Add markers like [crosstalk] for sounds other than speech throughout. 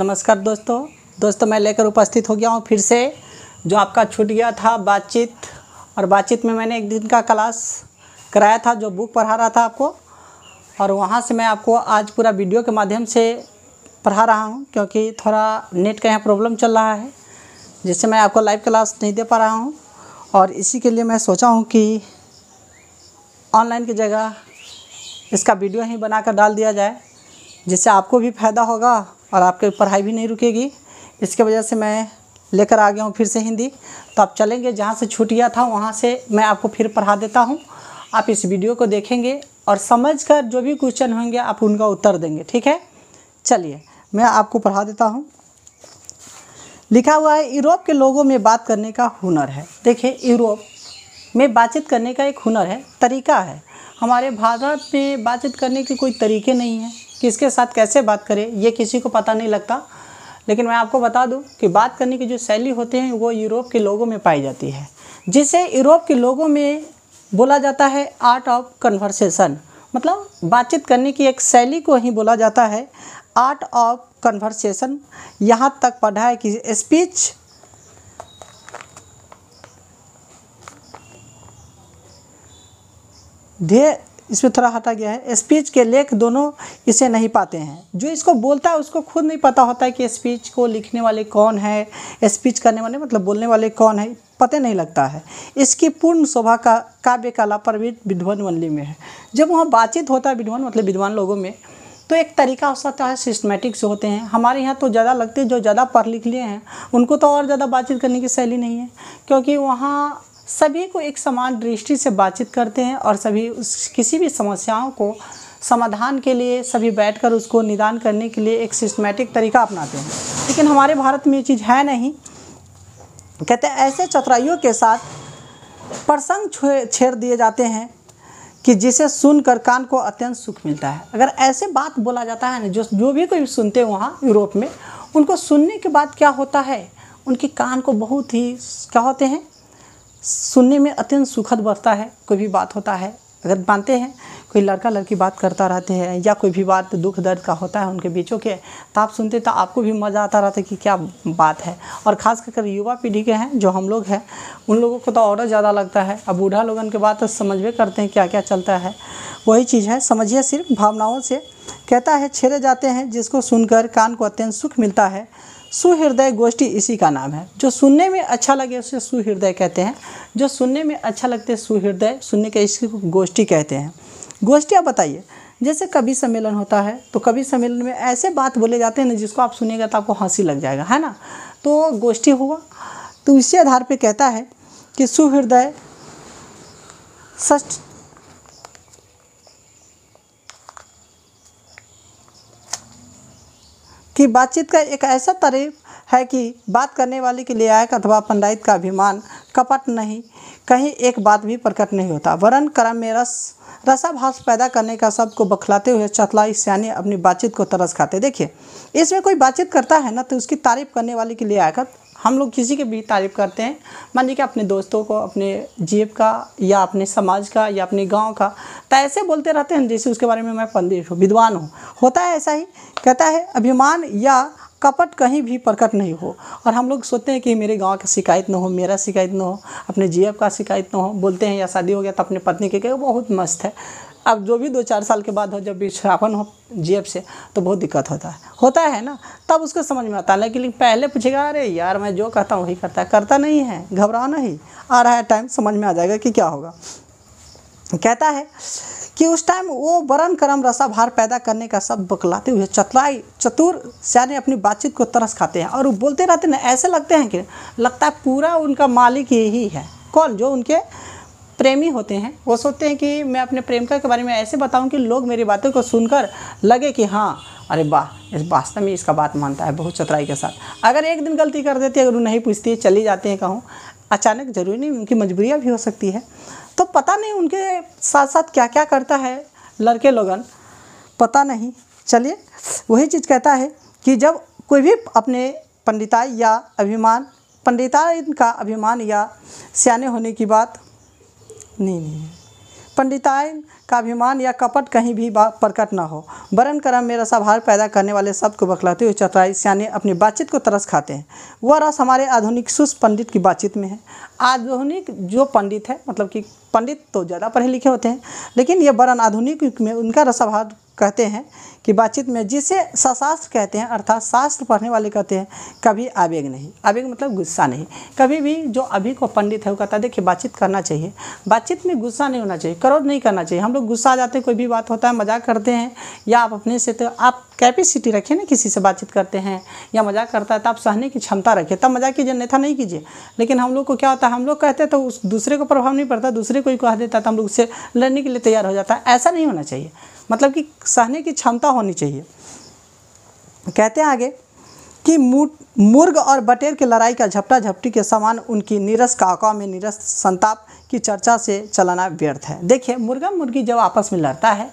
नमस्कार दोस्तों दोस्तों मैं लेकर उपस्थित हो गया हूँ फिर से जो आपका छूट गया था बातचीत और बातचीत में मैंने एक दिन का क्लास कराया था जो बुक पढ़ा रहा था आपको और वहाँ से मैं आपको आज पूरा वीडियो के माध्यम से पढ़ा रहा हूँ क्योंकि थोड़ा नेट का यहाँ प्रॉब्लम चल रहा है जिससे मैं आपको लाइव क्लास नहीं दे पा रहा हूँ और इसी के लिए मैं सोचा हूँ कि ऑनलाइन की जगह इसका वीडियो ही बनाकर डाल दिया जाए जिससे आपको भी फ़ायदा होगा और आपकी पढ़ाई भी नहीं रुकेगी इसके वजह से मैं लेकर आ गया हूँ फिर से हिंदी तो आप चलेंगे जहाँ से छूट गया था वहाँ से मैं आपको फिर पढ़ा देता हूँ आप इस वीडियो को देखेंगे और समझ कर जो भी क्वेश्चन होंगे आप उनका उत्तर देंगे ठीक है चलिए मैं आपको पढ़ा देता हूँ लिखा हुआ है यूरोप के लोगों में बात करने का हुनर है देखिए यूरोप में बातचीत करने का एक हुनर है तरीका है हमारे भारत में बातचीत करने के कोई तरीके नहीं हैं किसके साथ कैसे बात करें ये किसी को पता नहीं लगता लेकिन मैं आपको बता दूं कि बात करने की जो शैली होती है वो यूरोप के लोगों में पाई जाती है जिसे यूरोप के लोगों में बोला जाता है आर्ट ऑफ कन्वर्सेशन मतलब बातचीत करने की एक शैली को ही बोला जाता है आर्ट ऑफ कन्वर्सेशन यहाँ तक पढ़ा है कि स्पीच they इसमें थोड़ा हटा गया है स्पीच के लेख दोनों इसे नहीं पाते हैं जो इसको बोलता है उसको खुद नहीं पता होता है कि स्पीच को लिखने वाले कौन है स्पीच करने वाले मतलब बोलने वाले कौन है पते नहीं लगता है इसकी पूर्ण शोभा का काव्य कला प्रवीण विद्वान वनली में है जब वहाँ बातचीत होता है विद्वान मतलब विद्वान लोगों में तो एक तरीका हो सकता है सिस्टमेटिक से होते हैं हमारे यहाँ तो ज़्यादा लगते जो ज़्यादा पढ़ लिख लिए हैं उनको तो और ज़्यादा बातचीत करने की शैली नहीं है क्योंकि वहाँ सभी को एक समान दृष्टि से बातचीत करते हैं और सभी उस किसी भी समस्याओं को समाधान के लिए सभी बैठकर उसको निदान करने के लिए एक सिस्टमेटिक तरीका अपनाते हैं लेकिन हमारे भारत में ये चीज़ है नहीं कहते ऐसे चतुराइयों के साथ प्रसंग छेड़ दिए जाते हैं कि जिसे सुनकर कान को अत्यंत सुख मिलता है अगर ऐसे बात बोला जाता है ना जो जो भी कोई सुनते हैं वहाँ यूरोप में उनको सुनने के बाद क्या होता है उनके कान को बहुत ही क्या होते हैं सुनने में अत्यंत सुखद बढ़ता है कोई भी बात होता है अगर मानते हैं कोई लड़का लड़की बात करता रहते हैं या कोई भी बात दुख दर्द का होता है उनके बीचों के तो आप सुनते तो आपको भी मज़ा आता रहता है कि क्या बात है और ख़ास कर युवा पीढ़ी के हैं जो हम लोग हैं उन लोगों को तो और ज़्यादा लगता है अब बूढ़ा लोग उनके बात तो समझ करते हैं क्या क्या चलता है वही चीज़ है समझिए सिर्फ भावनाओं से कहता है छेड़े जाते हैं जिसको सुनकर कान को अत्यंत सुख मिलता है सुहृदय गोष्ठी इसी का नाम है जो सुनने में अच्छा लगे उसे सुहृदय कहते हैं जो सुनने में अच्छा लगते हैं सुहृदय सुनने के इसी गोष्ठी कहते हैं गोष्ठी आप बताइए जैसे कवि सम्मेलन होता है तो कवि सम्मेलन में ऐसे बात बोले जाते हैं ना जिसको आप सुनेगा तो आपको हंसी लग जाएगा है ना तो गोष्ठी हुआ तो इसी आधार पर कहता है कि सुहृदय ष्ठ कि बातचीत का एक ऐसा तरी है कि बात करने वाले के लियायक अथवा पंडित का अभिमान कपट नहीं कहीं एक बात भी प्रकट नहीं होता वरन क्रम में रस रसाभास पैदा करने का सबको बखलाते हुए चतलाई सियानी अपनी बातचीत को तरस खाते देखिए इसमें कोई बातचीत करता है ना तो उसकी तारीफ़ करने वाले के लिए आयकर हम लोग किसी की भी तारीफ़ करते हैं मान लीजिए अपने दोस्तों को अपने जेब का या अपने समाज का या अपने गांव का तो ऐसे बोलते रहते हैं जैसे उसके बारे में मैं पंडित हूँ विद्वान हूँ होता है ऐसा ही कहता है अभिमान या कपट कहीं भी प्रकट नहीं हो और हम लोग सोचते हैं कि मेरे गांव का शिकायत ना हो मेरा शिकायत ना हो अपने जी का शिकायत ना हो बोलते हैं या शादी हो गया तो अपने पत्नी के कहे बहुत मस्त है अब जो भी दो चार साल के बाद हो जब विस्थापन हो जी से तो बहुत दिक्कत होता है होता है ना तब उसको समझ में आता है लेकिन पहले पूछेगा अरे यार मैं जो कहता हूँ वही करता है करता नहीं है घबराओ नहीं आ रहा है टाइम समझ में आ जाएगा कि क्या होगा कहता है कि उस टाइम वो वरण क्रम रसा भार पैदा करने का शब्द बकलाते हुए चतुराई चतुर सैन्य अपनी बातचीत को तरस खाते हैं और वो बोलते रहते ना ऐसे लगते हैं कि लगता है पूरा उनका मालिक यही है कौन जो उनके प्रेमी होते हैं वो सोचते हैं कि मैं अपने प्रेमिका के बारे में ऐसे बताऊं कि लोग मेरी बातों को सुनकर लगे कि हाँ अरे वाह इस वास्तव में इसका बात मानता है बहुत चतराई के साथ अगर एक दिन गलती कर देती है अगर वो नहीं पूछती चली जाते हैं कहूँ अचानक जरूरी नहीं उनकी मजबूरियाँ भी हो सकती है तो पता नहीं उनके साथ साथ क्या क्या करता है लड़के लोगन पता नहीं चलिए वही चीज़ कहता है कि जब कोई भी अपने पंडिताई या अभिमान पंडिताइन का अभिमान या सियाने होने की बात नहीं नहीं पंडिताइन का अभिमान या कपट कहीं भी प्रकट न हो वरण क्रम में रसाभार पैदा करने वाले शब्द को बखलाते हुए चतुराई सियाने अपनी बातचीत को तरस खाते हैं वह रस हमारे आधुनिक सुस्त पंडित की बातचीत में है आधुनिक जो पंडित है मतलब कि पंडित तो ज़्यादा पढ़े लिखे होते हैं लेकिन ये वरण आधुनिक में उनका रसाभार कहते हैं कि बातचीत में जिसे सशास्त्र कहते हैं अर्थात शास्त्र पढ़ने वाले कहते हैं कभी आवेग नहीं आवेग मतलब गुस्सा नहीं कभी भी जो अभी को पंडित है वो कहता है देखिए बातचीत करना चाहिए बातचीत में गुस्सा नहीं होना चाहिए क्रोध नहीं करना चाहिए हम लोग गुस्सा आ जाते हैं कोई भी बात होता है मजाक करते हैं या आप अपने से तो आप कैपेसिटी रखें ना किसी से बातचीत करते हैं या मजाक करता है तो आप सहने की क्षमता रखें तब मजाक कीजिए अन्यथा नहीं कीजिए लेकिन हम लोग को क्या होता है हम लोग कहते हैं तो उस दूसरे को प्रभाव नहीं पड़ता दूसरे को ही कह देता है तो हम लोग उससे लड़ने के लिए तैयार हो जाता है ऐसा नहीं होना चाहिए मतलब कि सहने की क्षमता आवश्यकता होनी चाहिए कहते हैं आगे कि मुर्ग और बटेर की लड़ाई का झपटा झपटी के समान उनकी निरस काका में निरस संताप की चर्चा से चलाना व्यर्थ है देखिए मुर्गा मुर्गी जब आपस में लड़ता है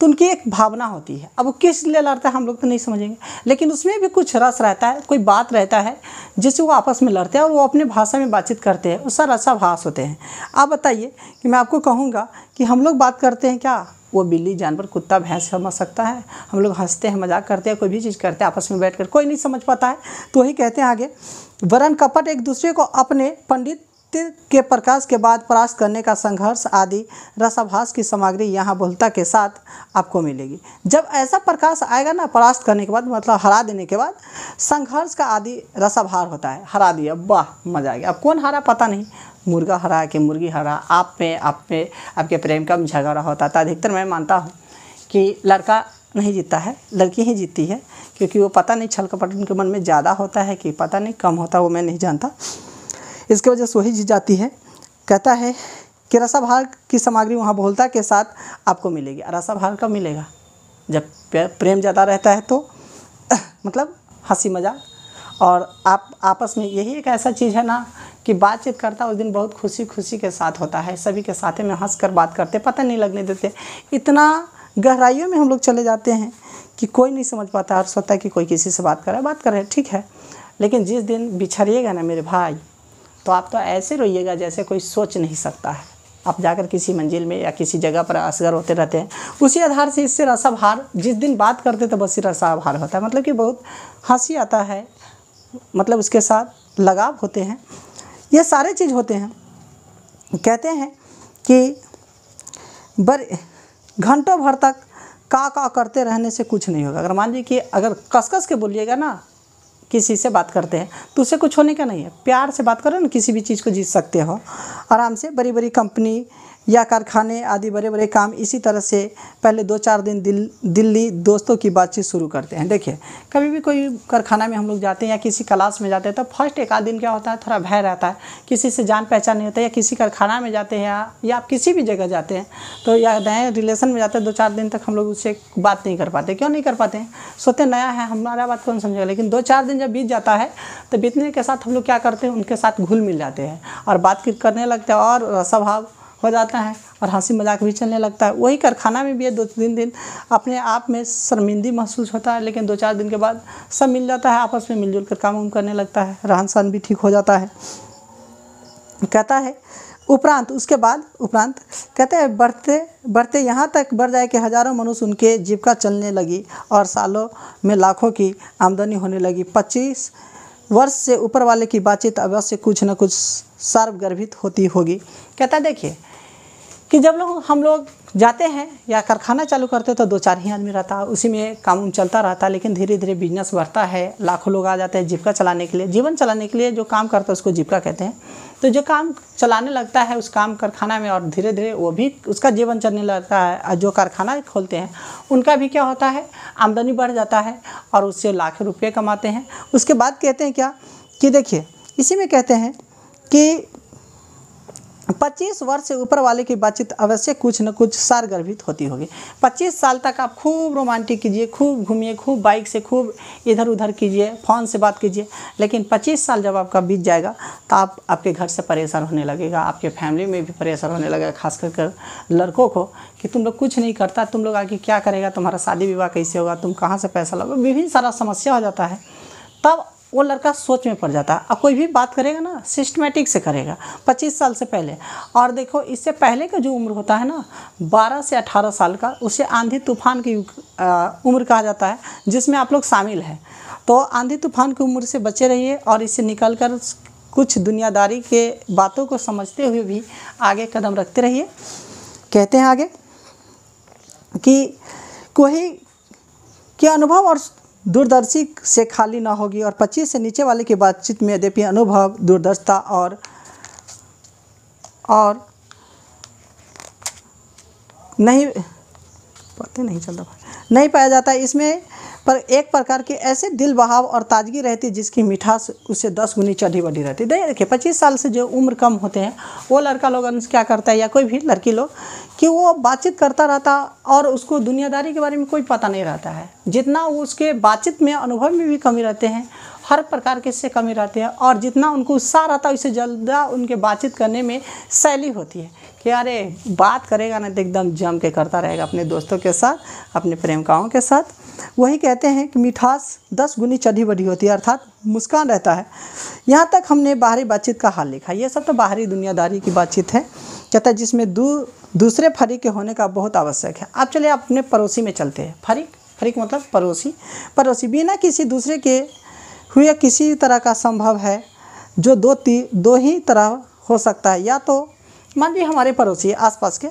तो उनकी एक भावना होती है अब वो किस लिए लड़ता है हम लोग तो नहीं समझेंगे लेकिन उसमें भी कुछ रस रहता है कोई बात रहता है जिससे वो आपस में लड़ते हैं और वो अपने भाषा में बातचीत करते हैं उसका रसाभास होते हैं आप बताइए कि मैं आपको कहूँगा कि हम लोग बात करते हैं क्या वो बिल्ली जानवर कुत्ता भैंस समझ सकता है हम लोग हंसते हैं मजाक करते हैं कोई भी चीज़ करते हैं आपस में बैठ कर कोई नहीं समझ पाता है तो वही कहते हैं आगे वरण कपट एक दूसरे को अपने पंडित के प्रकाश के बाद परास्त करने का संघर्ष आदि रसाभास की सामग्री यहाँ बोलता के साथ आपको मिलेगी जब ऐसा प्रकाश आएगा ना परास्त करने के बाद मतलब हरा देने के बाद संघर्ष का आदि रसाभार होता है हरा दिया वाह मजा आ गया अब कौन हरा पता नहीं मुर्गा हरा कि मुर्गी हरा आप में आप में आपके प्रेम का झगड़ा होता था अधिकतर मैं मानता हूँ कि लड़का नहीं जीतता है लड़की ही जीतती है क्योंकि वो पता नहीं छल कपट उनके मन में ज़्यादा होता है कि पता नहीं कम होता वो मैं नहीं जानता इसकी वजह से वही जीत जाती है कहता है कि रसा रसाभार की सामग्री वहाँ बोलता के साथ आपको मिलेगी रसा भार कब मिलेगा जब प्रेम ज़्यादा रहता है तो मतलब हंसी मजाक और आप आपस में यही एक ऐसा चीज़ है ना कि बातचीत करता उस दिन बहुत खुशी खुशी के साथ होता है सभी के साथ में हंस कर बात करते पता नहीं लगने देते इतना गहराइयों में हम लोग चले जाते हैं कि कोई नहीं समझ पाता हर सोचता है कि कोई किसी से बात कर रहा है बात कर रहे हैं ठीक है लेकिन जिस दिन बिछड़िएगा ना मेरे भाई तो आप तो ऐसे रोइएगा जैसे कोई सोच नहीं सकता है आप जाकर किसी मंजिल में या किसी जगह पर असगर होते रहते हैं उसी आधार से इससे रसाभार जिस दिन बात करते तो बस ही रसाभार होता है मतलब कि बहुत हंसी आता है मतलब उसके साथ लगाव होते हैं ये सारे चीज़ होते हैं कहते हैं कि बर घंटों भर तक का का करते रहने से कुछ नहीं होगा अगर मान लीजिए कि अगर कस के बोलिएगा ना किसी से बात करते हैं तो उसे कुछ होने का नहीं है प्यार से बात करो ना किसी भी चीज़ को जीत सकते हो आराम से बड़ी बड़ी कंपनी या कारखाने आदि बड़े बड़े काम इसी तरह से पहले दो चार दिन दिल दिल्ली दोस्तों की बातचीत शुरू करते हैं देखिए कभी भी कोई कारखाना में हम लोग जाते हैं या किसी क्लास में जाते हैं तो फर्स्ट एक आध दिन क्या होता है थोड़ा भय रहता है किसी से जान पहचान नहीं होता या किसी कारखाना में जाते हैं या आप किसी भी जगह जाते हैं तो या नए रिलेशन में जाते हैं दो चार दिन तक हम लोग उससे बात नहीं कर पाते क्यों नहीं कर पाते हैं सोते नया है हमारा बात कौन समझेगा लेकिन दो चार दिन जब बीत जाता है तो बीतने के साथ हम लोग क्या करते हैं उनके साथ घुल मिल जाते हैं और बात करने लगते हैं और स्वभाव हो जाता है और हंसी मजाक भी चलने लगता है वही कारखाना में भी है दो तीन दिन अपने आप में शर्मिंदी महसूस होता है लेकिन दो चार दिन के बाद सब मिल जाता है आपस में मिलजुल कर काम वाम करने लगता है रहन सहन भी ठीक हो जाता है कहता है उपरांत उसके बाद उपरांत कहते हैं बढ़ते बढ़ते यहाँ तक बढ़ जाए कि हज़ारों मनुष्य उनके जीविका चलने लगी और सालों में लाखों की आमदनी होने लगी पच्चीस वर्ष से ऊपर वाले की बातचीत अवश्य कुछ न कुछ सार्वगर्भित होती होगी कहता देखिए कि जब लोग हम लोग जाते हैं या कारखाना चालू करते तो दो चार ही आदमी रहता उसी में काम चलता रहता लेकिन धीरे धीरे बिजनेस बढ़ता है लाखों लोग आ जाते हैं जीविका चलाने के लिए जीवन चलाने के लिए जो काम करता है उसको जीविका कहते हैं तो जो काम चलाने लगता है उस काम कारखाना में और धीरे धीरे वो भी उसका जीवन चलने लगता है और जो कारखाना खोलते हैं उनका भी क्या होता है आमदनी बढ़ जाता है और उससे लाखों रुपये कमाते हैं उसके बाद कहते हैं क्या कि देखिए इसी में कहते हैं कि 25 वर्ष से ऊपर वाले की बातचीत अवश्य कुछ न कुछ सारगर्भित होती होगी 25 साल तक आप खूब रोमांटिक कीजिए खूब घूमिए खूब बाइक से खूब इधर उधर कीजिए फ़ोन से बात कीजिए लेकिन 25 साल जब आपका बीत जाएगा तो आप आपके घर से परेशान होने लगेगा आपके फैमिली में भी परेशान होने लगेगा खास कर लड़कों को कि तुम लोग कुछ नहीं करता तुम लोग आगे क्या करेगा तुम्हारा शादी विवाह कैसे होगा तुम कहाँ से पैसा लोगे विभिन्न सारा समस्या हो जाता है तब वो लड़का सोच में पड़ जाता है अब कोई भी बात करेगा ना सिस्टमेटिक से करेगा 25 साल से पहले और देखो इससे पहले का जो उम्र होता है ना 12 से 18 साल का उसे आंधी तूफान की उम्र कहा जाता है जिसमें आप लोग शामिल हैं तो आंधी तूफान की उम्र से बचे रहिए और इससे निकल कर कुछ दुनियादारी के बातों को समझते हुए भी आगे कदम रखते रहिए कहते हैं आगे कि कोई के अनुभव और दूरदर्शी से खाली ना होगी और 25 से नीचे वाले की बातचीत में यद्यपि अनुभव दूरदर्शिता और और नहीं पता नहीं चलता नहीं पाया जाता इसमें पर एक प्रकार के ऐसे दिल बहाव और ताजगी रहती जिसकी मिठास उससे दस गुनी चढ़ी बढ़ी रहती देखिए पच्चीस साल से जो उम्र कम होते हैं वो लड़का लोग क्या करता है या कोई भी लड़की लोग कि वो बातचीत करता रहता और उसको दुनियादारी के बारे में कोई पता नहीं रहता है जितना उसके बातचीत में अनुभव में भी कमी रहते हैं हर प्रकार के इससे कमी रहती है और जितना उनको उत्साह रहता है उससे ज़्यादा उनके बातचीत करने में शैली होती है कि अरे बात करेगा ना तो एकदम जम के करता रहेगा अपने दोस्तों के साथ अपने प्रेमिकाओं के साथ वही कहते हैं कि मिठास दस गुनी चढ़ी बढ़ी होती है अर्थात मुस्कान रहता है यहाँ तक हमने बाहरी बातचीत का हाल लिखा ये सब तो बाहरी दुनियादारी की बातचीत है कहता है जिसमें दू दूसरे फरीक के होने का बहुत आवश्यक है आप चलिए अपने पड़ोसी में चलते हैं फरीक फरीक मतलब पड़ोसी पड़ोसी बिना किसी दूसरे के हुए किसी तरह का संभव है जो दो ती दो ही तरह हो सकता है या तो मान लीजिए हमारे पड़ोसी आसपास के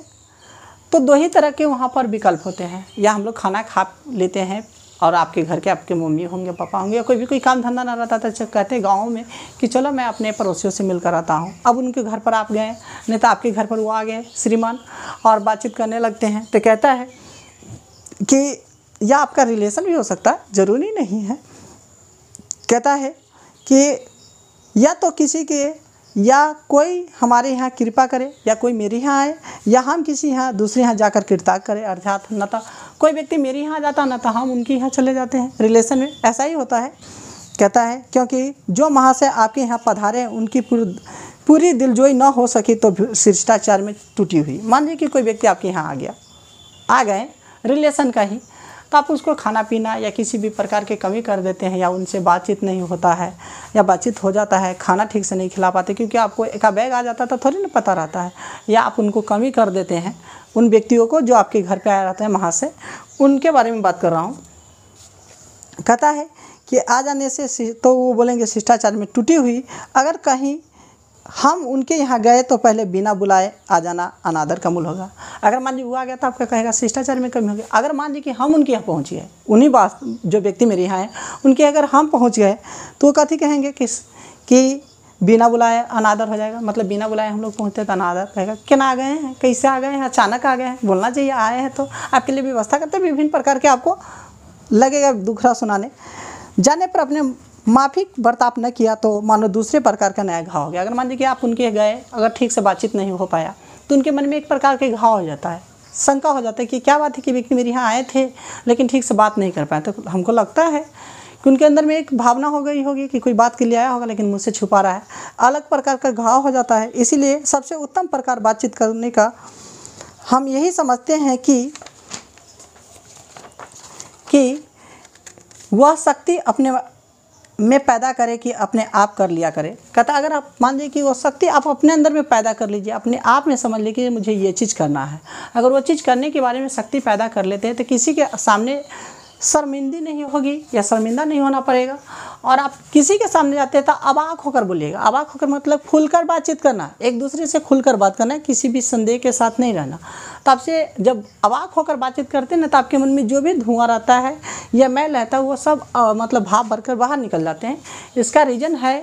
तो दो ही तरह के वहाँ पर विकल्प होते हैं या हम लोग खाना खा लेते हैं और आपके घर के आपके मम्मी होंगे पापा होंगे या कोई भी कोई काम धंधा ना रहता था कहते हैं गाँव में कि चलो मैं अपने पड़ोसियों से मिलकर आता हूँ अब उनके घर पर आप गए नहीं तो आपके घर पर वो आ गए श्रीमान और बातचीत करने लगते हैं तो कहता है कि या आपका रिलेशन भी हो सकता है ज़रूरी नहीं है कहता है कि या तो किसी के या कोई हमारे यहाँ कृपा करे या कोई मेरे यहाँ आए या हम किसी यहाँ दूसरे यहाँ जाकर कीर्ताग करें अर्थात न तो कोई व्यक्ति मेरे यहाँ जाता न तो हम उनके यहाँ चले जाते हैं रिलेशन में ऐसा ही होता है कहता है क्योंकि जो महाशय आपके यहाँ पधारे हैं उनकी पूरी दिलजोई न हो सकी तो शिष्टाचार में टूटी हुई मान लीजिए कि कोई व्यक्ति आपके यहाँ आ गया आ गए रिलेशन का ही तो आप उसको खाना पीना या किसी भी प्रकार की कमी कर देते हैं या उनसे बातचीत नहीं होता है या बातचीत हो जाता है खाना ठीक से नहीं खिला पाते क्योंकि आपको एका बैग आ जाता था तो थोड़ी ना पता रहता है या आप उनको कमी कर देते हैं उन व्यक्तियों को जो आपके घर पर आया रहता है वहाँ से उनके बारे में बात कर रहा हूँ कहता है कि आ जाने से तो वो बोलेंगे शिष्टाचार में टूटी हुई अगर कहीं हम उनके यहाँ गए तो पहले बिना बुलाए आ जाना अनादर का मूल होगा अगर मान लीजिए वो आ गया तो आपका कहेगा शिष्टाचार में कमी होगी अगर मान लीजिए कि हम उनके यहाँ पहुँच गए उन्हीं बात जो व्यक्ति मेरे यहाँ हैं उनके अगर हम पहुँच गए तो वो कथी कहेंगे किस कि बिना बुलाए अनादर हो जाएगा मतलब बिना बुलाए हम लोग पहुँचते तो अनादर कहेगा कितना आ गए हैं कैसे आ गए हैं अचानक आ गए हैं बोलना चाहिए आए हैं तो आपके लिए व्यवस्था करते विभिन्न प्रकार के आपको लगेगा दुखरा सुनाने जाने पर अपने माफिक बर्ताव न किया तो मानो दूसरे प्रकार का नया घाव हो गया अगर मान लीजिए आप उनके गए अगर ठीक से बातचीत नहीं हो पाया तो उनके मन में एक प्रकार के घाव हो जाता है शंका हो जाता है कि क्या बात है कि व्यक्ति मेरे यहाँ आए थे लेकिन ठीक से बात नहीं कर पाए तो हमको लगता है कि उनके अंदर में एक भावना हो गई होगी कि कोई बात के लिए आया होगा लेकिन मुझसे छुपा रहा है अलग प्रकार का घाव हो जाता है इसीलिए सबसे उत्तम प्रकार बातचीत करने का हम यही समझते हैं कि कि वह शक्ति अपने में पैदा करे कि अपने आप कर लिया करे कहता अगर आप मान लीजिए कि वो शक्ति आप अपने अंदर में पैदा कर लीजिए अपने आप में समझ लीजिए कि मुझे ये चीज़ करना है अगर वो चीज़ करने के बारे में शक्ति पैदा कर लेते हैं तो किसी के सामने शर्मिंदी नहीं होगी या शर्मिंदा नहीं होना पड़ेगा और आप किसी के सामने जाते हैं तो अबाक होकर बोलिएगा अबाक होकर मतलब खुलकर बातचीत करना एक दूसरे से खुलकर बात करना है किसी भी संदेह के साथ नहीं रहना तो आपसे जब अबाक होकर बातचीत करते हैं ना तो आपके मन में जो भी धुआं रहता है या मैं लेता हुआ सब आ, मतलब भाव भरकर बाहर निकल जाते हैं इसका रीज़न है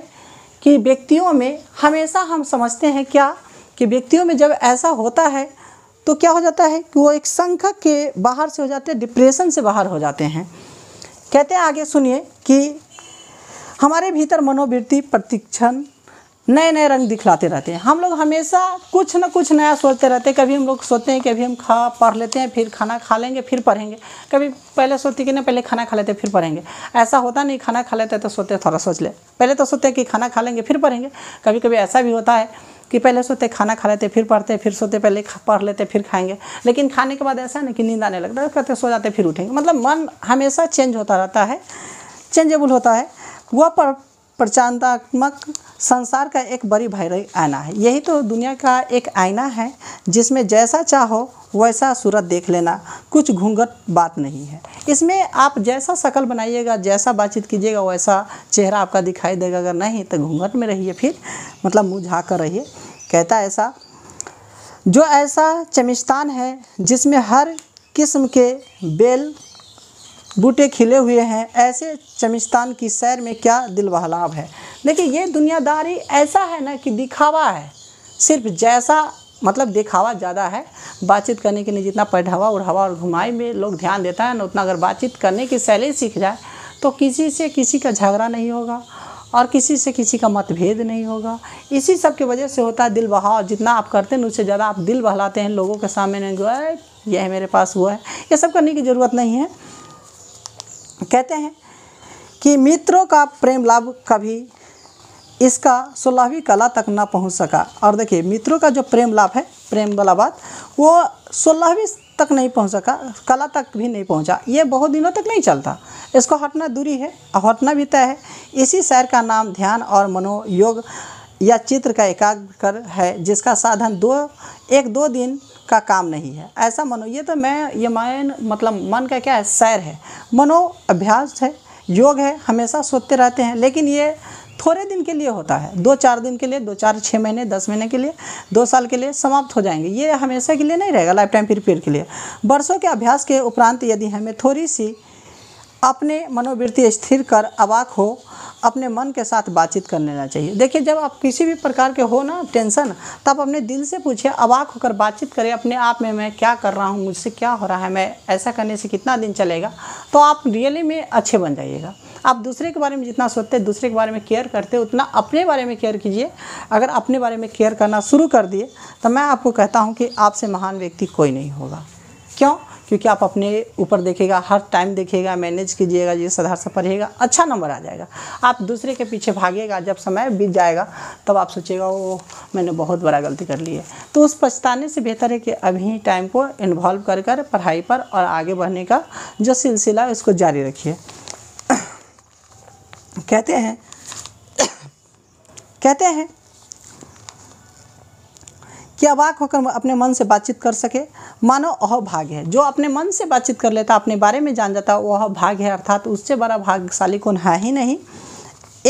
कि व्यक्तियों में हमेशा हम समझते हैं क्या कि व्यक्तियों में जब ऐसा होता है तो क्या हो जाता है कि वो एक संख्या के बाहर से हो जाते हैं डिप्रेशन से बाहर हो जाते हैं कहते हैं आगे सुनिए कि हमारे भीतर मनोवृत्ति प्रतिक्षण नए नए रंग दिखलाते रहते हैं हम लोग हमेशा कुछ ना कुछ नया सोचते रहते हैं कभी हम लोग सोचते हैं कि अभी हम खा पढ़ लेते हैं फिर खाना खा लेंगे फिर पढ़ेंगे कभी पहले सोचते कि ना पहले खाना खा लेते फिर पढ़ेंगे ऐसा होता नहीं खाना खा लेते तो सोते थोड़ा सोच ले पहले तो सोचते हैं कि खाना खा लेंगे फिर पढ़ेंगे कभी कभी ऐसा भी होता है कि पहले सोते खाना खा लेते फिर पढ़ते फिर सोते पहले पढ़ लेते फिर खाएंगे लेकिन खाने के बाद ऐसा ना कि नींद आने लगता है सो जाते फिर उठेंगे मतलब मन हमेशा चेंज होता रहता है चेंजेबल होता है वह प्रचारात्मक संसार का एक बड़ी भारी आईना है यही तो दुनिया का एक आईना है जिसमें जैसा चाहो वैसा सूरत देख लेना कुछ घूंघट बात नहीं है इसमें आप जैसा शकल बनाइएगा जैसा बातचीत कीजिएगा वैसा चेहरा आपका दिखाई देगा अगर नहीं तो घूंघट में रहिए फिर मतलब मुँह झाँक कर रहिए कहता ऐसा जो ऐसा चमिस्तान है जिसमें हर किस्म के बेल बूटे खिले हुए हैं ऐसे चमिस्तान की सैर में क्या दिल बहलाव है देखिए ये दुनियादारी ऐसा है ना कि दिखावा है सिर्फ जैसा मतलब दिखावा ज़्यादा है बातचीत करने के लिए जितना पढ़ावा उड़ावा और घुमाई में लोग ध्यान देता है ना उतना अगर बातचीत करने की शैली सीख जाए तो किसी से किसी का झगड़ा नहीं होगा और किसी से किसी का मतभेद नहीं होगा इसी सब की वजह से होता है दिल बहाव जितना आप करते हैं उससे ज़्यादा आप दिल बहलाते हैं लोगों के सामने यह है मेरे पास वो है ये सब करने की ज़रूरत नहीं है कहते हैं कि मित्रों का प्रेम लाभ कभी इसका सोलहवीं कला तक ना पहुंच सका और देखिए मित्रों का जो प्रेम लाभ है प्रेम वाला बात वो सोलहवीं तक नहीं पहुंच सका कला तक भी नहीं पहुंचा ये बहुत दिनों तक नहीं चलता इसको हटना दूरी है और हटना भी तय है इसी शहर का नाम ध्यान और मनोयोग या चित्र का एकाग्र कर है जिसका साधन दो एक दो दिन का काम नहीं है ऐसा मनो ये तो मैं ये मायन मतलब मन का क्या है सैर है मनो अभ्यास है योग है हमेशा सोते रहते हैं लेकिन ये थोड़े दिन के लिए होता है दो चार दिन के लिए दो चार छः महीने दस महीने के लिए दो साल के लिए समाप्त हो जाएंगे ये हमेशा के लिए नहीं रहेगा लाइफ टाइम पीरियड के लिए वर्षों के अभ्यास के उपरांत यदि हमें थोड़ी सी अपने मनोवृत्ति स्थिर कर अवाक हो अपने मन के साथ बातचीत कर लेना चाहिए देखिए जब आप किसी भी प्रकार के हो ना टेंशन तब अपने दिल से पूछिए अवाक होकर बातचीत करें अपने आप में मैं क्या कर रहा हूँ मुझसे क्या हो रहा है मैं ऐसा करने से कितना दिन चलेगा तो आप रियली में अच्छे बन जाइएगा आप दूसरे के बारे में जितना सोचते हैं दूसरे के बारे में केयर करते उतना अपने बारे में केयर कीजिए अगर अपने बारे में केयर करना शुरू कर दिए तो मैं आपको कहता हूँ कि आपसे महान व्यक्ति कोई नहीं होगा क्यों क्योंकि आप अपने ऊपर देखेगा हर टाइम देखेगा मैनेज कीजिएगा ये आधार से पढ़िएगा अच्छा नंबर आ जाएगा आप दूसरे के पीछे भागेगा जब समय बीत जाएगा तब आप सोचेगा वो मैंने बहुत बड़ा गलती कर ली है तो उस पछताने से बेहतर है कि अभी टाइम को इन्वॉल्व कर कर पढ़ाई पर और आगे बढ़ने का जो सिलसिला है उसको जारी रखिए [coughs] कहते हैं [coughs] कहते हैं कि अवाक होकर अपने मन से बातचीत कर सके मानो अह भाग है जो अपने मन से बातचीत कर लेता अपने बारे में जान जाता वह भाग है अर्थात उससे बड़ा भाग्यशाली कौन है ही नहीं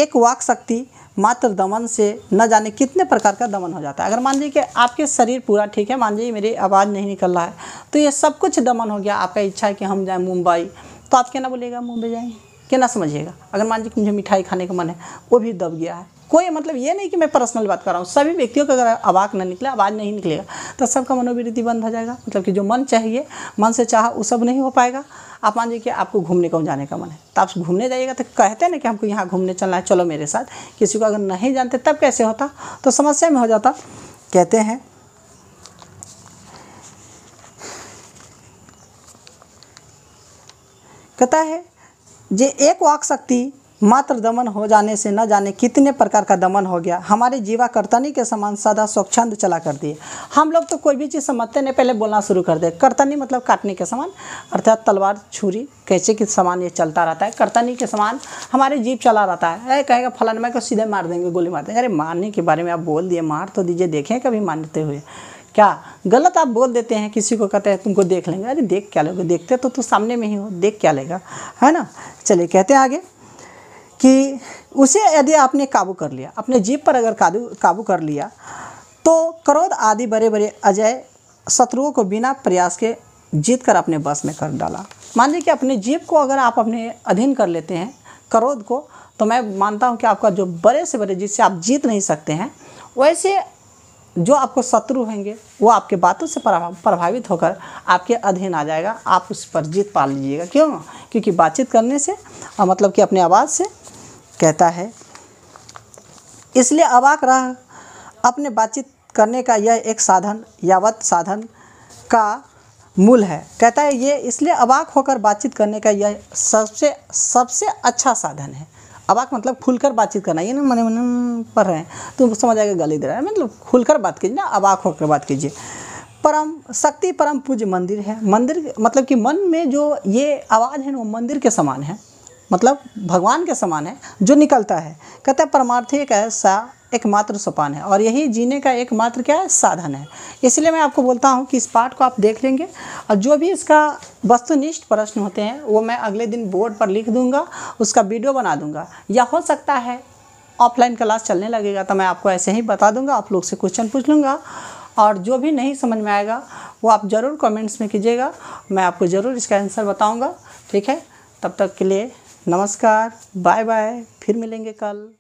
एक वाक शक्ति मात्र दमन से न जाने कितने प्रकार का दमन हो जाता है अगर मान लीजिए कि आपके शरीर पूरा ठीक है मान लीजिए मेरी आवाज़ नहीं निकल रहा है तो ये सब कुछ दमन हो गया आपका इच्छा है कि हम जाएं मुंबई तो आप क्या ना बोलेगा मुंबई जाएं क्या ना समझिएगा अगर मान लीजिए कि मुझे मिठाई खाने का मन है वो भी दब गया है कोई मतलब ये नहीं कि मैं पर्सनल बात कर रहा हूँ सभी व्यक्तियों का अगर आवाक ना निकले आवाज़ नहीं निकलेगा तो सबका मनोवृत्ति बंद हो जाएगा मतलब कि जो मन चाहिए मन से चाह वो सब नहीं हो पाएगा आप मान लीजिए कि आपको घूमने कहूँ जाने का मन है तो आप घूमने जाइएगा तो कहते हैं ना कि हमको यहाँ घूमने चलना है चलो मेरे साथ किसी को अगर नहीं जानते तब कैसे होता तो समस्या में हो जाता कहते हैं कहता है जे एक वाक शक्ति मात्र दमन हो जाने से न जाने कितने प्रकार का दमन हो गया हमारे जीवा कर्तनी के समान सदा स्वच्छंद चला कर दिए हम लोग तो कोई भी चीज़ समझते नहीं पहले बोलना शुरू कर दे कर्तनी मतलब काटने के समान अर्थात तलवार छुरी कैसे के समान ये चलता रहता है कर्तनी के समान हमारे जीव चला रहता है अरे कहेगा फलन में को सीधे मार देंगे गोली मार देंगे अरे मारने के बारे में आप बोल दिए मार तो दीजिए देखें कभी मानते हुए क्या गलत आप बोल देते हैं किसी को कहते हैं तुमको देख लेंगे अरे देख क्या लोगे देखते तो तू सामने में ही हो देख क्या लेगा है ना चलिए कहते हैं आगे कि उसे यदि आपने काबू कर लिया अपने जीप पर अगर काबू काबू कर लिया तो क्रोध आदि बड़े बड़े अजय शत्रुओं को बिना प्रयास के जीत कर अपने बस में कर डाला मान लीजिए कि अपने जीप को अगर आप अपने अधीन कर लेते हैं क्रोध को तो मैं मानता हूँ कि आपका जो बड़े से बड़े जिससे आप जीत नहीं सकते हैं वैसे जो आपको शत्रु होंगे वो आपके बातों से प्रभावित होकर आपके अधीन आ जाएगा आप उस पर जीत पा लीजिएगा क्यों क्योंकि बातचीत करने से और मतलब कि अपने आवाज़ से कहता है इसलिए अवाक रह अपने बातचीत करने का यह एक साधन यावत साधन का मूल है कहता है ये इसलिए अवाक होकर बातचीत करने का यह सबसे सबसे अच्छा साधन है अबाक मतलब खुलकर बातचीत करना ये ना मन मन पढ़ रहे हैं तो समझ आएगा गाली दे रहा है मतलब खुलकर बात कीजिए ना अबाक होकर बात कीजिए परम शक्ति परम पूज्य मंदिर है मंदिर मतलब कि मन में जो ये आवाज़ है ना वो मंदिर के समान है मतलब भगवान के समान है जो निकलता है कहते हैं परमार्थी एक ऐसा एकमात्र सोपान है और यही जीने का एकमात्र क्या है साधन है इसलिए मैं आपको बोलता हूँ कि इस पाठ को आप देख लेंगे और जो भी इसका वस्तुनिष्ठ प्रश्न होते हैं वो मैं अगले दिन बोर्ड पर लिख दूँगा उसका वीडियो बना दूँगा या हो सकता है ऑफलाइन क्लास चलने लगेगा तो मैं आपको ऐसे ही बता दूँगा आप लोग से क्वेश्चन पूछ लूँगा और जो भी नहीं समझ में आएगा वो आप ज़रूर कमेंट्स में कीजिएगा मैं आपको ज़रूर इसका आंसर बताऊँगा ठीक है तब तक के लिए नमस्कार बाय बाय फिर मिलेंगे कल